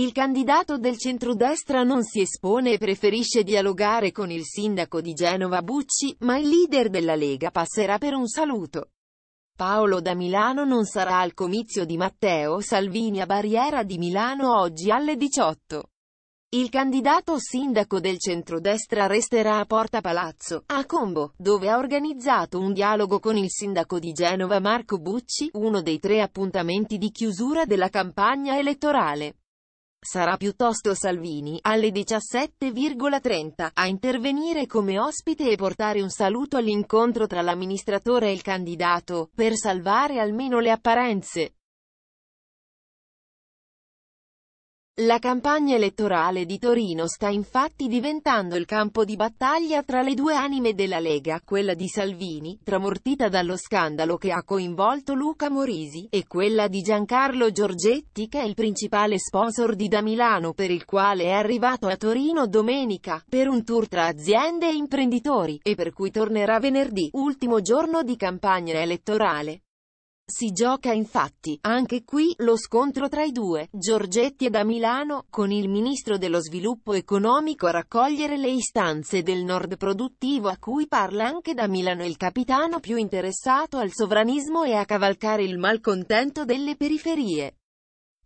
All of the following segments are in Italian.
Il candidato del centrodestra non si espone e preferisce dialogare con il sindaco di Genova Bucci, ma il leader della Lega passerà per un saluto. Paolo da Milano non sarà al comizio di Matteo Salvini a Barriera di Milano oggi alle 18. Il candidato sindaco del centrodestra resterà a Porta Palazzo, a Combo, dove ha organizzato un dialogo con il sindaco di Genova Marco Bucci, uno dei tre appuntamenti di chiusura della campagna elettorale. Sarà piuttosto Salvini, alle 17,30, a intervenire come ospite e portare un saluto all'incontro tra l'amministratore e il candidato, per salvare almeno le apparenze. La campagna elettorale di Torino sta infatti diventando il campo di battaglia tra le due anime della Lega, quella di Salvini, tramortita dallo scandalo che ha coinvolto Luca Morisi, e quella di Giancarlo Giorgetti che è il principale sponsor di Da Milano per il quale è arrivato a Torino domenica, per un tour tra aziende e imprenditori, e per cui tornerà venerdì, ultimo giorno di campagna elettorale. Si gioca infatti, anche qui, lo scontro tra i due, Giorgetti e da Milano, con il ministro dello sviluppo economico a raccogliere le istanze del nord produttivo a cui parla anche da Milano il capitano più interessato al sovranismo e a cavalcare il malcontento delle periferie.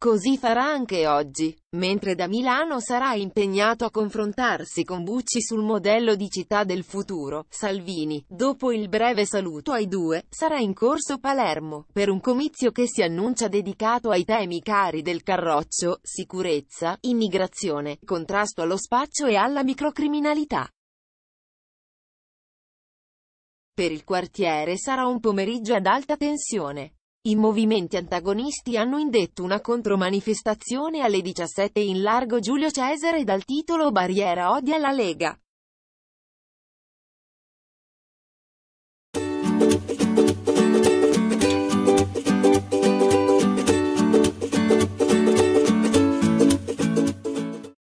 Così farà anche oggi, mentre da Milano sarà impegnato a confrontarsi con Bucci sul modello di città del futuro, Salvini, dopo il breve saluto ai due, sarà in corso Palermo, per un comizio che si annuncia dedicato ai temi cari del carroccio, sicurezza, immigrazione, contrasto allo spaccio e alla microcriminalità. Per il quartiere sarà un pomeriggio ad alta tensione. I movimenti antagonisti hanno indetto una contromanifestazione alle 17 in largo Giulio Cesare dal titolo Barriera odia la Lega.